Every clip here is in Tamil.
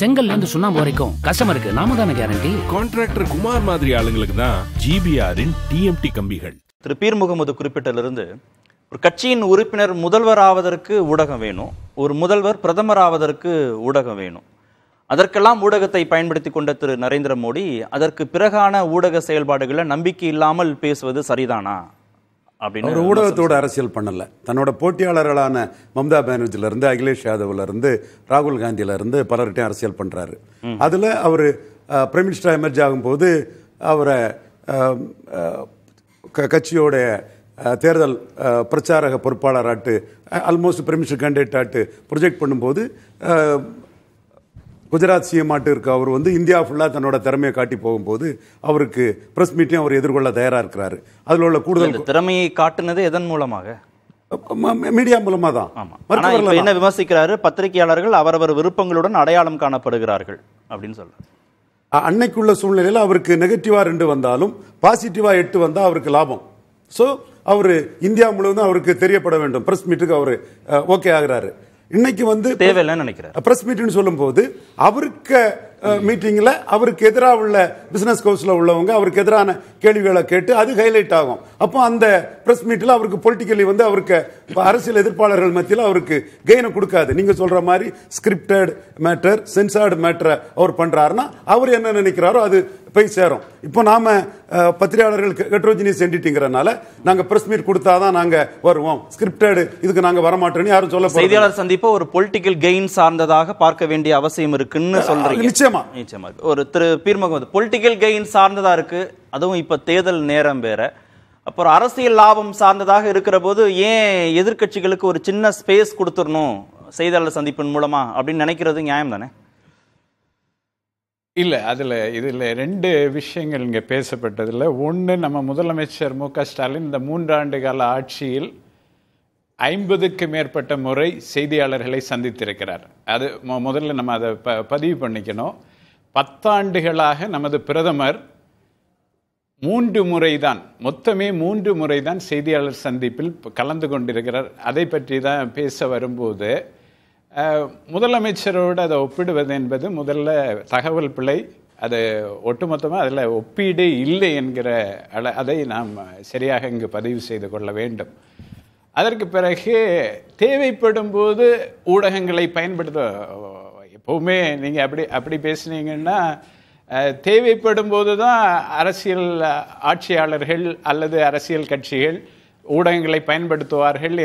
செங்கல்ல இருந்து சுண்ணாம்பு வரைக்கும் கஸ்டமருக்கு நாம தானே கேரண்டி கான்ட்ராக்டர் குமார் மாதிரி ஆளுங்களுக்கு தான் ஜிபிஆரின் டிஎம்டி கம்பிகள் திரு பீர் முகமது குறிப்பிட்டிலிருந்து ஒரு கட்சியின் உறுப்பினர் முதல்வர் ஆவதற்கு ஊடகம் வேணும் ஒரு முதல்வர் பிரதமர் ஆவதற்கு ஊடகம் வேணும் அதற்கெல்லாம் ஊடகத்தை பயன்படுத்தி கொண்ட திரு நரேந்திர மோடி அதற்கு பிறகான ஊடக செயல்பாடுகளை நம்பிக்கை இல்லாமல் பேசுவது சரிதானா அப்படின்னு ஊடகத்தோட அரசியல் பண்ணல தன்னோட போட்டியாளர்களான மம்தா இருந்து அகிலேஷ் யாதவ்ல இருந்து ராகுல் காந்தியில இருந்து பலர்கிட்டையும் அரசியல் பண்றாரு அதுல அவர் பிரைம் மினிஸ்டர் எமர்ஜ் ஆகும்போது அவரை கட்சியோடைய தேர்தல் பிரச்சாரக பொறுப்பாளராட்டு ஆல்மோஸ்ட் பிரைம் மினிஸ்டர் கேண்டிடேட் ஆட்டு ப்ரொஜெக்ட் பண்ணும்போது குஜராத் சிஎம்மாட்டு இருக்க அவர் வந்து இந்தியா ஃபுல்லாக தன்னோட திறமையை காட்டி போகும்போது அவருக்கு ப்ரெஸ் மீட்டையும் அவர் எதிர்கொள்ள தயாராக இருக்கிறாரு அதில் உள்ள கூடுதல் திறமையை காட்டுனது எதன் மூலமாக மீடியா மூலமா தான் என்ன விமர்சிக்கிறாரு பத்திரிகையாளர்கள் அவரவர் விருப்பங்களுடன் அடையாளம் காணப்படுகிறார்கள் அப்படின்னு சொல்றாரு அன்னைக்குள்ள சூழ்நிலையில் அவருக்கு நெகட்டிவாக ரெண்டு வந்தாலும் பாசிட்டிவாக எட்டு வந்தா அவருக்கு லாபம் ஸோ அவர் இந்தியா முழுவதும் அவருக்கு தெரியப்பட வேண்டும் பிரஸ் மீட்டுக்கு அவர் ஓகே ஆகிறாரு இன்னைக்கு வந்து தேவையில்லைன்னு நினைக்கிறேன் பிரஸ் மீட்னு சொல்லும்போது அவருக்கு மீட்டிங்கில் அவருக்கு எதிராக உள்ள பிஸ்னஸ் கவுன்சில் உள்ளவங்க அவருக்கு எதிரான கேள்விகளை கேட்டு அது ஹைலைட் ஆகும் அப்போ அந்த ப்ரெஸ் மீட்டில் அவருக்கு பொலிட்டிக்கலி வந்து அவருக்கு அரசியல் எதிர்ப்பாளர்கள் மத்தியில் அவருக்கு கெயினை கொடுக்காது நீங்கள் சொல்கிற மாதிரி ஸ்கிரிப்டட் மேட்டர் சென்சார்டு மேட்டரை அவர் பண்ணுறாருன்னா அவர் என்ன நினைக்கிறாரோ அது போய் சேரும் இப்போ நாம் பத்திரிகையாளர்கள் ஹெட்ரோஜினியஸ் என்டிட்டிங்கிறனால நாங்கள் ப்ரெஸ் மீட் கொடுத்தா தான் நாங்கள் வருவோம் ஸ்கிரிப்டடு இதுக்கு நாங்கள் வரமாட்டோம்னு யாரும் சொல்ல செய்தியாளர் சந்திப்பை ஒரு பொலிட்டிக்கல் கெயின் சார்ந்ததாக பார்க்க வேண்டிய அவசியம் இருக்குன்னு சொல்கிறீங்க நிச்சயம் நிச்சயமா நிச்சயமா இருக்கு ஒரு திரு பீர்முகம் வந்து பொலிட்டிக்கல் கெயின் சார்ந்ததா இருக்கு அதுவும் இப்போ தேர்தல் நேரம் வேற அப்புறம் அரசியல் லாபம் சார்ந்ததாக இருக்கிற போது ஏன் எதிர்கட்சிகளுக்கு ஒரு சின்ன ஸ்பேஸ் கொடுத்துடணும் செய்தியாளர் சந்திப்பின் மூலமா அப்படின்னு நினைக்கிறது நியாயம் தானே இல்லை அதில் இதில் ரெண்டு விஷயங்கள் இங்கே பேசப்பட்டதில் ஒன்று நம்ம முதலமைச்சர் மு க ஸ்டாலின் இந்த மூன்றாண்டு கால ஆட்சியில் ஐம்பதுக்கு மேற்பட்ட முறை செய்தியாளர்களை சந்தித்திருக்கிறார் அது முதல்ல நம்ம அதை ப பதிவு பண்ணிக்கணும் பத்தாண்டுகளாக நமது பிரதமர் மூன்று முறை தான் மொத்தமே மூன்று முறை தான் செய்தியாளர் சந்திப்பில் கலந்து கொண்டிருக்கிறார் அதை பற்றி தான் பேச வரும்போது முதலமைச்சரோடு அதை ஒப்பிடுவது என்பது முதல்ல தகவல் பிழை அது ஒட்டுமொத்தமாக அதில் ஒப்பீடு இல்லை என்கிற அதை நாம் சரியாக இங்கு பதிவு செய்து கொள்ள வேண்டும் அதற்கு பிறகு தேவைப்படும் போது ஊடகங்களை பயன்படுத்த எப்போவுமே நீங்கள் அப்படி அப்படி பேசுனீங்கன்னா தேவைப்படும் போது தான் அரசியல் ஆட்சியாளர்கள் அல்லது அரசியல் கட்சிகள் ஊடகங்களை பயன்படுத்துவார்கள்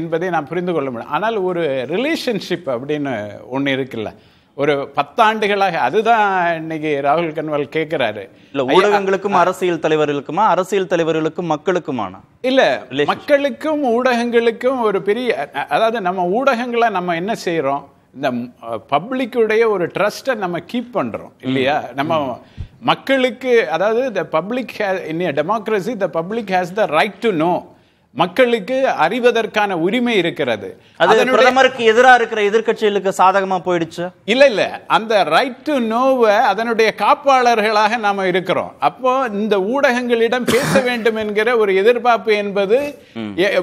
என்பதை நான் புரிந்து கொள்ள முடியும் ஆனால் ஒரு ரிலேஷன்ஷிப் அப்படின்னு ஒன்று இருக்குல்ல ஒரு பத்தாண்டுகளாக அதுதான் இன்னைக்கு ராகுல் கன்வால் கேட்கிறாரு இல்ல ஊடகங்களுக்கும் அரசியல் தலைவர்களுக்குமா அரசியல் தலைவர்களுக்கும் மக்களுக்குமான இல்ல மக்களுக்கும் ஊடகங்களுக்கும் ஒரு பெரிய அதாவது நம்ம ஊடகங்களை நம்ம என்ன செய்யறோம் இந்த பப்ளிக்குடைய ஒரு ட்ரஸ்ட்டை நம்ம கீப் பண்றோம் இல்லையா நம்ம மக்களுக்கு அதாவது the public hey in democracy the public has the right to know மக்களுக்கு அறிவதற்கான உரிமை இருக்கிறது அது பிரதமருக்கு எதிராக இருக்கிற எதிர்கட்சிகளுக்கு சாதகமா போயிடுச்சு இல்ல இல்ல அந்த ரைட் டு நோவை அதனுடைய காப்பாளர்களாக நாம இருக்கிறோம் அப்போ இந்த ஊடகங்களிடம் பேச வேண்டும் என்கிற ஒரு எதிர்பார்ப்பு என்பது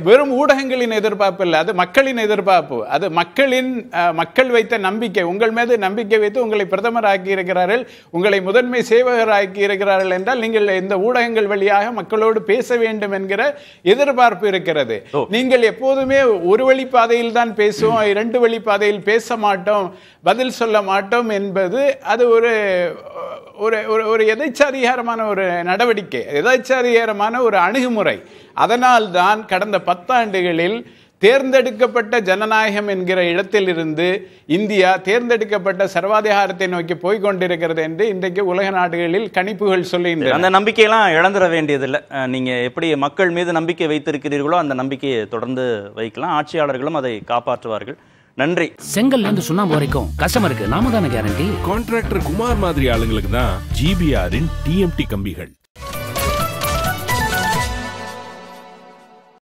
வெறும் ஊடகங்களின் எதிர்பார்ப்பு இல்லை அது மக்களின் எதிர்பார்ப்பு அது மக்களின் மக்கள் வைத்த நம்பிக்கை உங்கள் மீது நம்பிக்கை வைத்து உங்களை பிரதமர் ஆக்கி இருக்கிறார்கள் உங்களை முதன்மை சேவகர் ஆக்கி இருக்கிறார்கள் என்றால் நீங்கள் இந்த ஊடகங்கள் வழியாக மக்களோடு பேச வேண்டும் என்கிற எதிர்பார்ப்பு எதிர்பார்ப்பு இருக்கிறது நீங்கள் எப்போதுமே ஒரு வழி பாதையில் தான் பேசுவோம் இரண்டு வழி பாதையில் பேச மாட்டோம் பதில் சொல்ல மாட்டோம் என்பது அது ஒரு ஒரு ஒரு எதைச்சாதிகாரமான ஒரு நடவடிக்கை எதைச்சாதிகாரமான ஒரு அணுகுமுறை அதனால்தான் கடந்த பத்தாண்டுகளில் தேர்ந்தெடுக்கப்பட்ட ஜனநாயகம் என்கிற இடத்திலிருந்து இந்தியா தேர்ந்தெடுக்கப்பட்ட சர்வாதிகாரத்தை நோக்கி கொண்டிருக்கிறது என்று இன்றைக்கு உலக நாடுகளில் கணிப்புகள் சொல்லுகின்றன அந்த நம்பிக்கையெல்லாம் இழந்துட வேண்டியதில்லை நீங்கள் எப்படி மக்கள் மீது நம்பிக்கை வைத்திருக்கிறீர்களோ அந்த நம்பிக்கையை தொடர்ந்து வைக்கலாம் ஆட்சியாளர்களும் அதை காப்பாற்றுவார்கள் நன்றி செங்கல் இருந்து சுண்ணாம்பு வரைக்கும் கஸ்டமருக்கு நாம தானே கேரண்டி கான்ட்ராக்டர் குமார் மாதிரி ஆளுங்களுக்கு தான் ஜிபிஆரின் டிஎம்டி கம்பிகள்